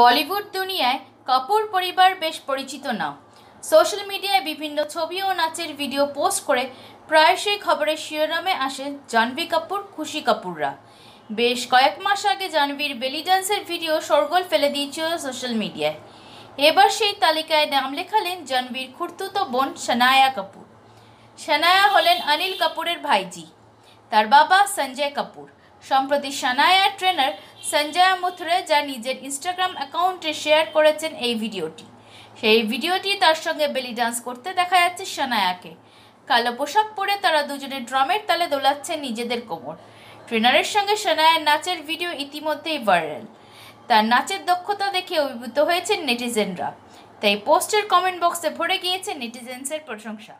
বলিউড দুনিয়ায় কাপুর পরিবার বেশ পরিচিত না সোশ্যাল মিডিয়ায় বিভিন্ন ছবি ও নাচের ভিডিও পোস্ট করে প্রায়শই খবরের শিরোনামে আসে জাহ্নবী কাপুর খুশি কাপুররা বেশ কয়েক মাস আগে জাহ্নবীর বেলি ডান্সের ভিডিও সরগোল ফেলে দিয়েছিল সোশ্যাল মিডিয়ায় এবার সেই তালিকায় নাম লেখালেন জাহ্নবীর খুর্তুত বোন সানায়া কাপুর সানায়া হলেন অনিল কাপুরের ভাইজি তার বাবা সঞ্জয় কাপুর সম্প্রতি সানায়া ট্রেনার সঞ্জয় যা নিজের ইনস্টাগ্রাম অ্যাকাউন্টে শেয়ার করেছেন এই ভিডিওটি সেই ভিডিওটি তার সঙ্গে বেলি ডান্স করতে দেখা যাচ্ছে সানায়াকে কালো পোশাক পরে তারা দুজনে ড্রামের তালে দোলাচ্ছেন নিজেদের কোমর ট্রেনারের সঙ্গে সানায়ার নাচের ভিডিও ইতিমধ্যেই ভাইরাল তার নাচের দক্ষতা দেখে অভিভূত হয়েছেন নেটিজেনরা তাই পোস্টের কমেন্ট বক্সে ভরে গিয়েছে নেটিজেন্সের প্রশংসা